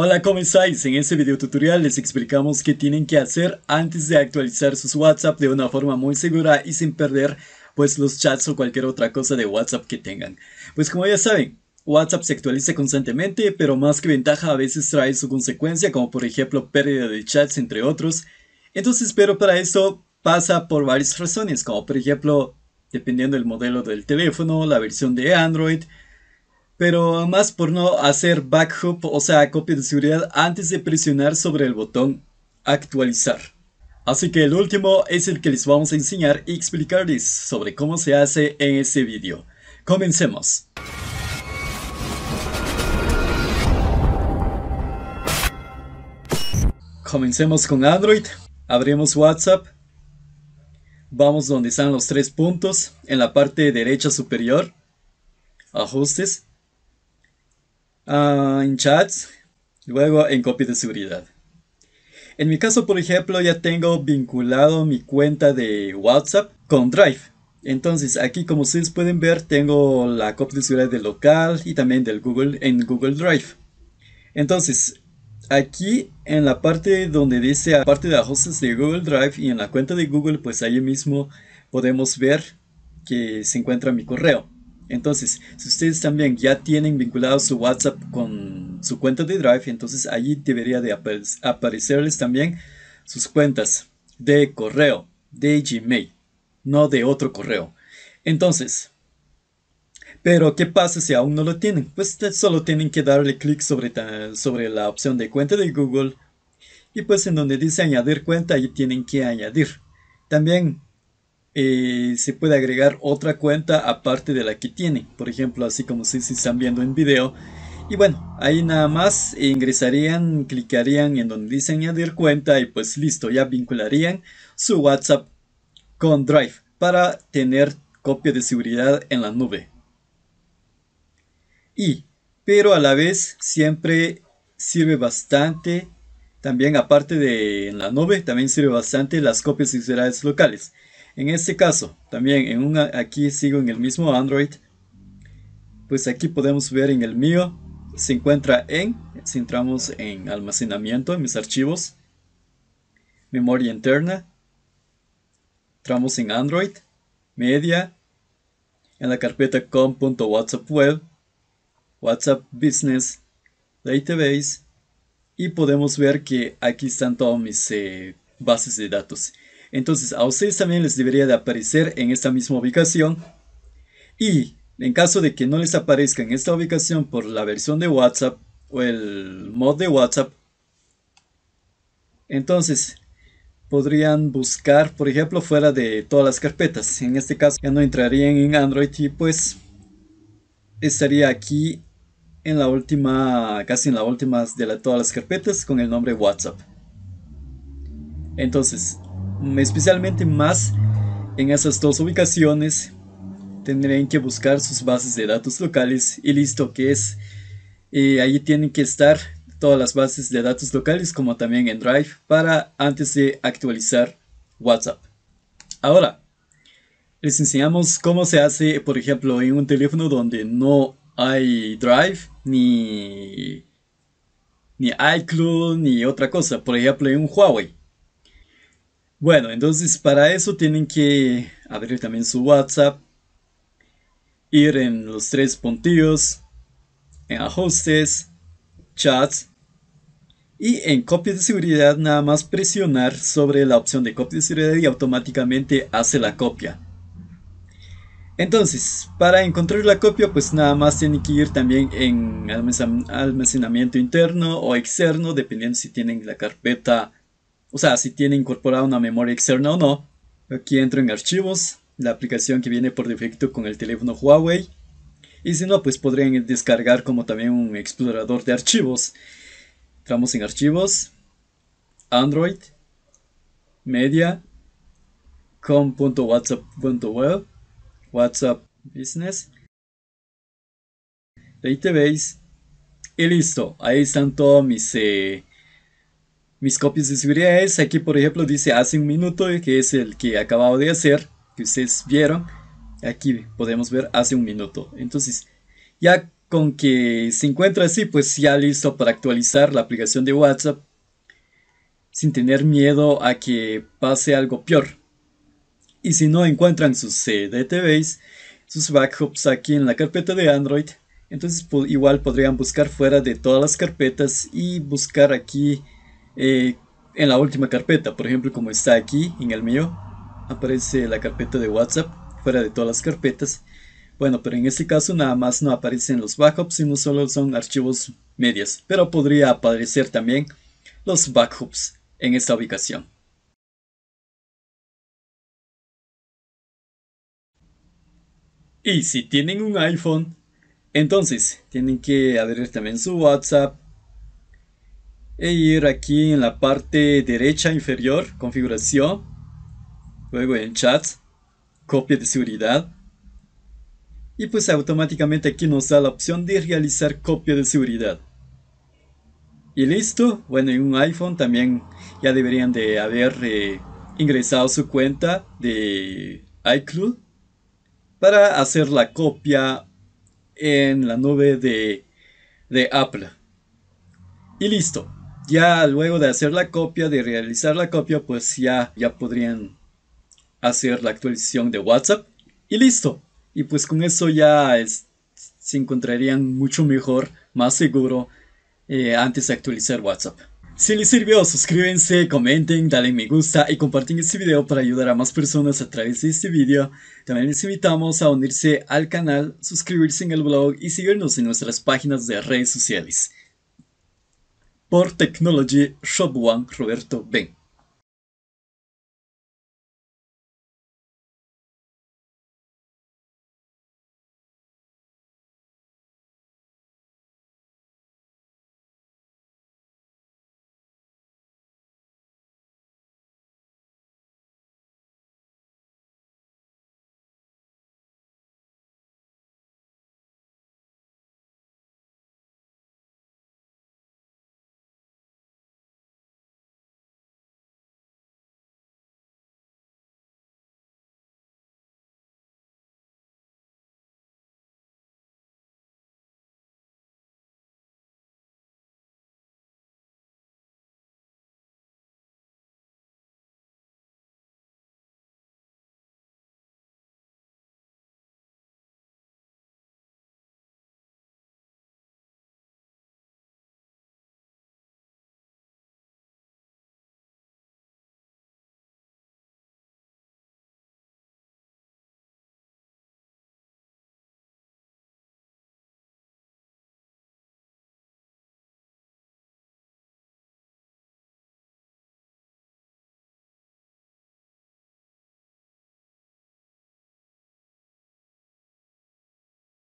Hola, ¿cómo estáis? En este video tutorial les explicamos qué tienen que hacer antes de actualizar sus WhatsApp de una forma muy segura y sin perder pues los chats o cualquier otra cosa de WhatsApp que tengan. Pues como ya saben, WhatsApp se actualiza constantemente, pero más que ventaja a veces trae su consecuencia, como por ejemplo pérdida de chats entre otros. Entonces, pero para esto pasa por varias razones, como por ejemplo, dependiendo del modelo del teléfono, la versión de Android, pero más por no hacer backup, o sea, copia de seguridad antes de presionar sobre el botón actualizar. Así que el último es el que les vamos a enseñar y explicarles sobre cómo se hace en este vídeo. Comencemos. Comencemos con Android, abrimos WhatsApp, vamos donde están los tres puntos, en la parte derecha superior, ajustes, Ah, en chats, luego en copia de seguridad. En mi caso, por ejemplo, ya tengo vinculado mi cuenta de WhatsApp con Drive. Entonces, aquí como ustedes pueden ver, tengo la copia de seguridad del local y también del Google en Google Drive. Entonces, aquí en la parte donde dice aparte de ajustes de Google Drive y en la cuenta de Google, pues ahí mismo podemos ver que se encuentra mi correo. Entonces, si ustedes también ya tienen vinculado su WhatsApp con su cuenta de Drive, entonces allí debería de aparecerles también sus cuentas de correo, de Gmail, no de otro correo. Entonces, pero ¿qué pasa si aún no lo tienen? Pues solo tienen que darle clic sobre, sobre la opción de cuenta de Google y pues en donde dice añadir cuenta, ahí tienen que añadir. También eh, se puede agregar otra cuenta aparte de la que tiene. Por ejemplo, así como si, si están viendo en video. Y bueno, ahí nada más eh, ingresarían, clicarían en donde dice añadir cuenta y pues listo, ya vincularían su WhatsApp con Drive para tener copia de seguridad en la nube. Y, pero a la vez siempre sirve bastante, también aparte de en la nube, también sirve bastante las copias de seguridad locales. En este caso, también en un, aquí sigo en el mismo Android. Pues aquí podemos ver en el mío, se encuentra en, si entramos en almacenamiento, en mis archivos, memoria interna, entramos en Android, media, en la carpeta com.whatsapp.web, web, WhatsApp Business, Database, y podemos ver que aquí están todas mis eh, bases de datos. Entonces a ustedes también les debería de aparecer en esta misma ubicación. Y en caso de que no les aparezca en esta ubicación por la versión de WhatsApp o el mod de WhatsApp, entonces podrían buscar, por ejemplo, fuera de todas las carpetas. En este caso ya no entrarían en Android y pues estaría aquí en la última, casi en la última de todas las carpetas con el nombre WhatsApp. Entonces, especialmente más en esas dos ubicaciones tendrán que buscar sus bases de datos locales y listo que es. Eh, ahí tienen que estar todas las bases de datos locales como también en Drive para antes de actualizar WhatsApp. Ahora, les enseñamos cómo se hace, por ejemplo, en un teléfono donde no hay Drive ni, ni iCloud ni otra cosa. Por ejemplo, en un Huawei. Bueno, entonces para eso tienen que abrir también su WhatsApp, ir en los tres puntillos, en ajustes, chats y en copia de seguridad nada más presionar sobre la opción de copia de seguridad y automáticamente hace la copia. Entonces, para encontrar la copia, pues nada más tienen que ir también en almacenamiento interno o externo, dependiendo si tienen la carpeta o sea, si tiene incorporada una memoria externa o no. Aquí entro en archivos, la aplicación que viene por defecto con el teléfono Huawei. Y si no, pues podrían descargar como también un explorador de archivos. Entramos en archivos, Android, Media, com.whatsapp.web, WhatsApp Business, veis. Y listo, ahí están todos mis... Eh, mis copias de seguridad es, aquí por ejemplo dice hace un minuto, que es el que acababa de hacer, que ustedes vieron, aquí podemos ver hace un minuto. Entonces, ya con que se encuentra así, pues ya listo para actualizar la aplicación de WhatsApp sin tener miedo a que pase algo peor. Y si no encuentran sus CDTVs, sus backups aquí en la carpeta de Android, entonces igual podrían buscar fuera de todas las carpetas y buscar aquí eh, en la última carpeta. Por ejemplo, como está aquí en el mío, aparece la carpeta de WhatsApp fuera de todas las carpetas. Bueno, pero en este caso nada más no aparecen los backups, sino solo son archivos medias. Pero podría aparecer también los backups en esta ubicación. Y si tienen un iPhone, entonces tienen que abrir también su WhatsApp, e ir aquí en la parte derecha inferior, configuración, luego en chat, copia de seguridad, y pues automáticamente aquí nos da la opción de realizar copia de seguridad. Y listo, bueno en un iPhone también ya deberían de haber eh, ingresado su cuenta de iCloud para hacer la copia en la nube de Apple. Y listo ya luego de hacer la copia, de realizar la copia, pues ya, ya podrían hacer la actualización de WhatsApp y listo. Y pues con eso ya se encontrarían mucho mejor, más seguro, eh, antes de actualizar WhatsApp. Si les sirvió, suscríbanse, comenten, dale me gusta y compartan este video para ayudar a más personas a través de este video. También les invitamos a unirse al canal, suscribirse en el blog y seguirnos en nuestras páginas de redes sociales. Por Technology, Shobuan Roberto Ben.